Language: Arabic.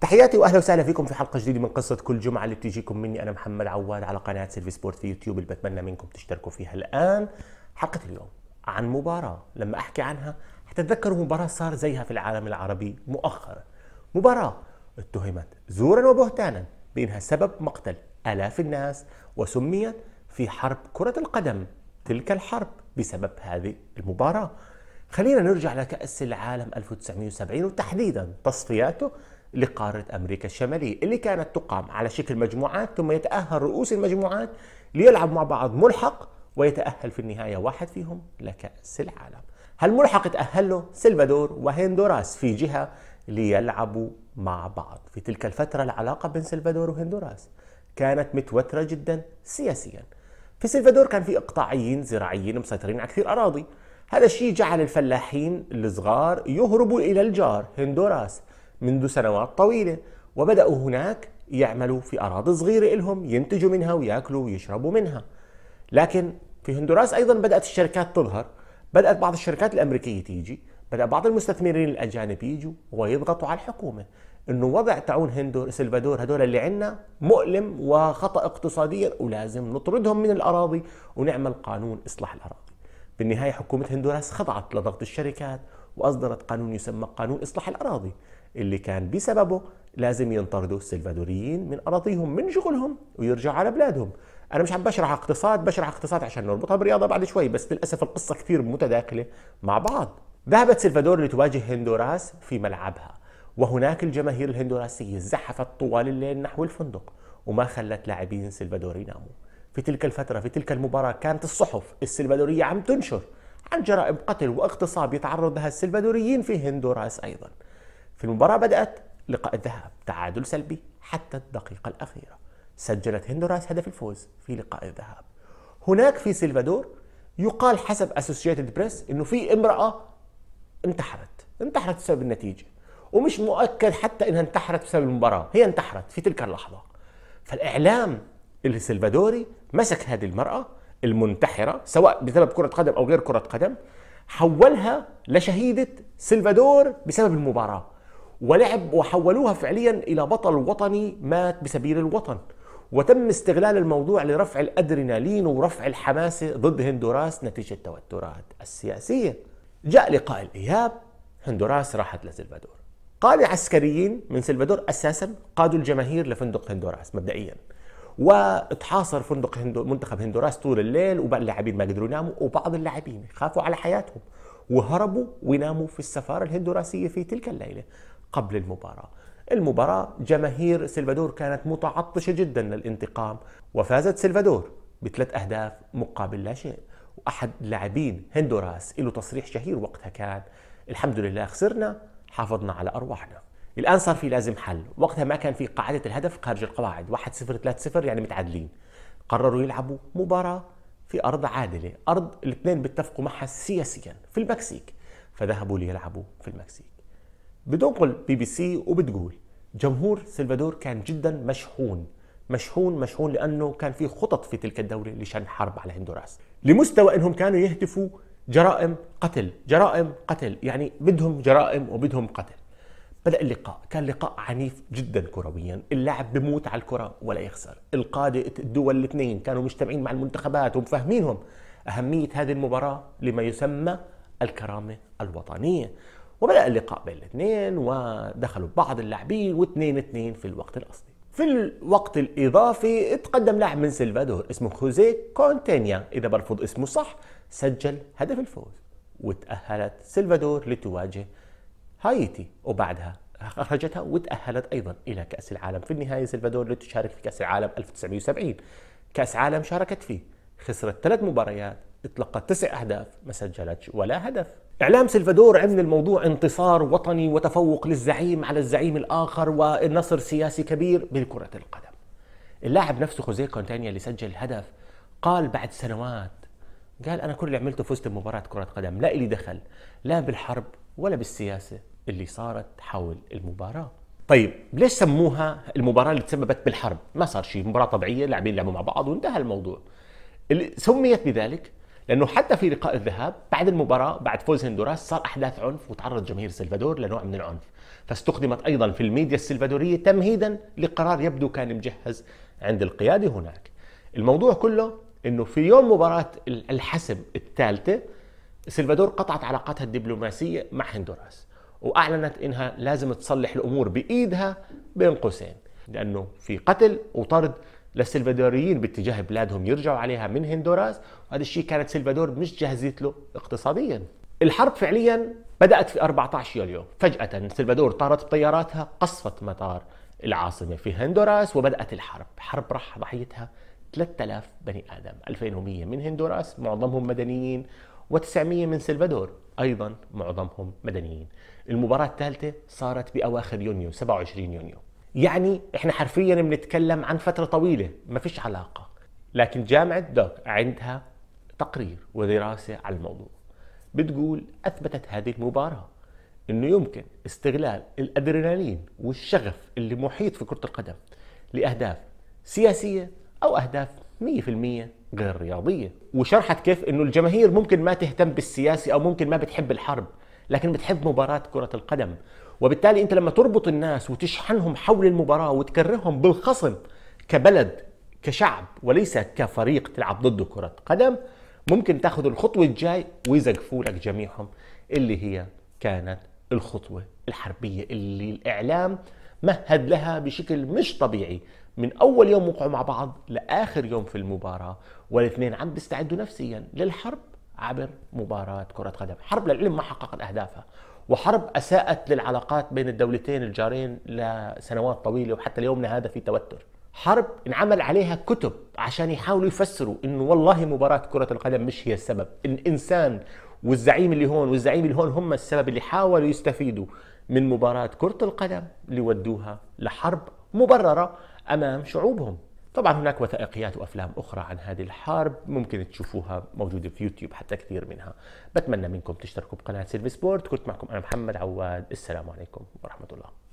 تحياتي واهلا وسهلا فيكم في حلقه جديده من قصه كل جمعه اللي بتجيكم مني انا محمد عواد على قناه سيلفي سبورت في يوتيوب اللي بتمنى منكم تشتركوا فيها الان حلقه اليوم عن مباراه لما احكي عنها حتتذكروا مباراه صار زيها في العالم العربي مؤخرا مباراه اتهمت زورا وبهتانا بانها سبب مقتل الاف الناس وسميت في حرب كره القدم تلك الحرب بسبب هذه المباراه خلينا نرجع لكأس العالم 1970 وتحديدا تصفياته لقارة أمريكا الشمالية اللي كانت تقام على شكل مجموعات ثم يتأهل رؤوس المجموعات ليلعب مع بعض ملحق ويتأهل في النهاية واحد فيهم لكأس العالم هالملحق تأهل له سلفادور وهندوراس في جهة ليلعبوا مع بعض في تلك الفترة العلاقة بين سلفادور وهندوراس كانت متوترة جدا سياسيا في سلفادور كان في إقطاعيين زراعيين مسيطرين على كثير أراضي هذا الشيء جعل الفلاحين الصغار يهربوا إلى الجار هندوراس منذ سنوات طويلة وبدأوا هناك يعملوا في أراضي صغيرة لهم ينتجوا منها ويأكلوا ويشربوا منها لكن في هندوراس أيضا بدأت الشركات تظهر بدأت بعض الشركات الأمريكية تيجي بدأ بعض المستثمرين الأجانب يجوا ويضغطوا على الحكومة انه وضع تعون هندور سلفادور هدول اللي عندنا مؤلم وخطا اقتصاديا ولازم نطردهم من الاراضي ونعمل قانون اصلاح الاراضي في النهاية حكومة هندوراس خضعت لضغط الشركات وأصدرت قانون يسمى قانون إصلاح الأراضي اللي كان بسببه لازم ينطردوا السلفادوريين من أراضيهم من شغلهم ويرجعوا على بلادهم أنا مش عم بشرح اقتصاد بشرح اقتصاد عشان نربطها برياضة بعد شوي بس للأسف القصة كثير متداخلة مع بعض ذهبت سلفادور لتواجه هندوراس في ملعبها وهناك الجماهير الهندوراسية زحفت طوال الليل نحو الفندق وما خلت لاعبين سلفادور يناموا في تلك الفترة في تلك المباراة كانت الصحف السلفادورية عم تنشر عن جرائم قتل واغتصاب يتعرض لها السلفادوريين في هندوراس أيضا في المباراة بدأت لقاء الذهاب تعادل سلبي حتى الدقيقة الأخيرة سجلت هندوراس هدف الفوز في لقاء الذهاب هناك في سلفادور يقال حسب اسوسييتد بريس انه في امراه انتحرت انتحرت بسبب النتيجه ومش مؤكد حتى انها انتحرت بسبب المباراه هي انتحرت في تلك اللحظه فالاعلام السلفادوري مسك هذه المرأة المنتحرة سواء بسبب كرة قدم أو غير كرة قدم حولها لشهيدة سلفادور بسبب المباراة ولعب وحولوها فعليا إلى بطل وطني مات بسبيل الوطن وتم استغلال الموضوع لرفع الأدرينالين ورفع الحماسة ضد هندوراس نتيجة التوترات السياسية جاء لقاء الإياب هندوراس راحت لسلفادور قادة عسكريين من سلفادور أساسا قادوا الجماهير لفندق هندوراس مبدئيا واتحاصر فندق هندو منتخب هندوراس طول الليل وبقى اللاعبين ما قدروا يناموا وبعض اللاعبين خافوا على حياتهم وهربوا ويناموا في السفاره الهندوراسيه في تلك الليله قبل المباراه المباراة جماهير سلفادور كانت متعطشة جدا للانتقام وفازت سلفادور بثلاث أهداف مقابل لا شيء وأحد لاعبين هندوراس له تصريح شهير وقتها كان الحمد لله خسرنا حافظنا على أرواحنا الان صار في لازم حل وقتها ما كان في قاعده الهدف خارج القواعد 1 0 3 0 يعني متعادلين قرروا يلعبوا مباراه في ارض عادله ارض الاثنين بيتفقوا معها سياسيا في المكسيك فذهبوا ليلعبوا في المكسيك بتنقل بي بي سي وبتقول جمهور سلفادور كان جدا مشحون مشحون مشحون لانه كان في خطط في تلك الدوله لشن حرب على هندوراس لمستوى انهم كانوا يهتفوا جرائم قتل جرائم قتل يعني بدهم جرائم وبدهم قتل بدأ اللقاء كان لقاء عنيف جدا كرويا اللاعب بموت على الكرة ولا يخسر القادة الدول الاثنين كانوا مجتمعين مع المنتخبات ومفهمينهم أهمية هذه المباراة لما يسمى الكرامة الوطنية وبدأ اللقاء بين الاثنين ودخلوا بعض اللاعبين واثنين اثنين في الوقت الأصلي في الوقت الإضافي تقدم لاعب من سلفادور اسمه خوزي كونتينيا إذا برفض اسمه صح سجل هدف الفوز وتأهلت سلفادور لتواجه هايتي وبعدها خرجتها وتأهلت أيضا إلى كأس العالم في النهاية سلفادور اللي تشارك في كأس العالم 1970 كأس عالم شاركت فيه خسرت ثلاث مباريات اطلقت تسع أهداف ما سجلتش ولا هدف إعلام سلفادور عمل الموضوع انتصار وطني وتفوق للزعيم على الزعيم الآخر ونصر سياسي كبير بالكرة القدم اللاعب نفسه خوزيه كونتانيا اللي سجل الهدف قال بعد سنوات قال انا كل اللي عملته فزت بمباراه كره قدم لا الي دخل لا بالحرب ولا بالسياسة اللي صارت حول المباراة طيب ليش سموها المباراة اللي تسببت بالحرب؟ ما صار شيء مباراة طبيعية لاعبين لعبوا مع بعض وانتهى الموضوع سميت بذلك لانه حتى في لقاء الذهاب بعد المباراه بعد فوز هندوراس صار احداث عنف وتعرض جماهير سلفادور لنوع من العنف فاستخدمت ايضا في الميديا السلفادوريه تمهيدا لقرار يبدو كان مجهز عند القياده هناك الموضوع كله انه في يوم مباراه الحسم الثالثه سلفادور قطعت علاقاتها الدبلوماسية مع هندوراس وأعلنت إنها لازم تصلح الأمور بإيدها بين قوسين لأنه في قتل وطرد للسلفادوريين باتجاه بلادهم يرجعوا عليها من هندوراس وهذا الشيء كانت سلفادور مش جاهزيت له اقتصاديا الحرب فعليا بدأت في 14 يوليو فجأة سلفادور طارت بطياراتها قصفت مطار العاصمة في هندوراس وبدأت الحرب حرب راح ضحيتها 3000 بني آدم 2100 من هندوراس معظمهم مدنيين و900 من سلفادور ايضا معظمهم مدنيين. المباراه الثالثه صارت باواخر يونيو 27 يونيو. يعني احنا حرفيا بنتكلم عن فتره طويله ما فيش علاقه. لكن جامعه دوك عندها تقرير ودراسه على الموضوع. بتقول اثبتت هذه المباراه انه يمكن استغلال الادرينالين والشغف اللي محيط في كره القدم لاهداف سياسيه او اهداف 100% غير رياضيه وشرحت كيف انه الجماهير ممكن ما تهتم بالسياسي او ممكن ما بتحب الحرب لكن بتحب مباراه كره القدم وبالتالي انت لما تربط الناس وتشحنهم حول المباراه وتكرههم بالخصم كبلد كشعب وليس كفريق تلعب ضده كره قدم ممكن تاخذ الخطوه الجاي ويزقفوا لك جميعهم اللي هي كانت الخطوة الحربية اللي الإعلام مهد لها بشكل مش طبيعي من أول يوم وقعوا مع بعض لآخر يوم في المباراة والاثنين عم بيستعدوا نفسيا للحرب عبر مباراة كرة قدم حرب للعلم ما حققت أهدافها وحرب أساءت للعلاقات بين الدولتين الجارين لسنوات طويلة وحتى اليومنا هذا في توتر حرب انعمل عليها كتب عشان يحاولوا يفسروا انه والله مباراة كرة القدم مش هي السبب، الانسان والزعيم اللي هون والزعيم اللي هون هم السبب اللي حاولوا يستفيدوا من مباراة كرة القدم ودوها لحرب مبررة أمام شعوبهم طبعا هناك وثائقيات وافلام اخرى عن هذه الحرب ممكن تشوفوها موجوده في يوتيوب حتى كثير منها بتمنى منكم تشتركوا بقناه سيلفي سبورت كنت معكم انا محمد عواد السلام عليكم ورحمه الله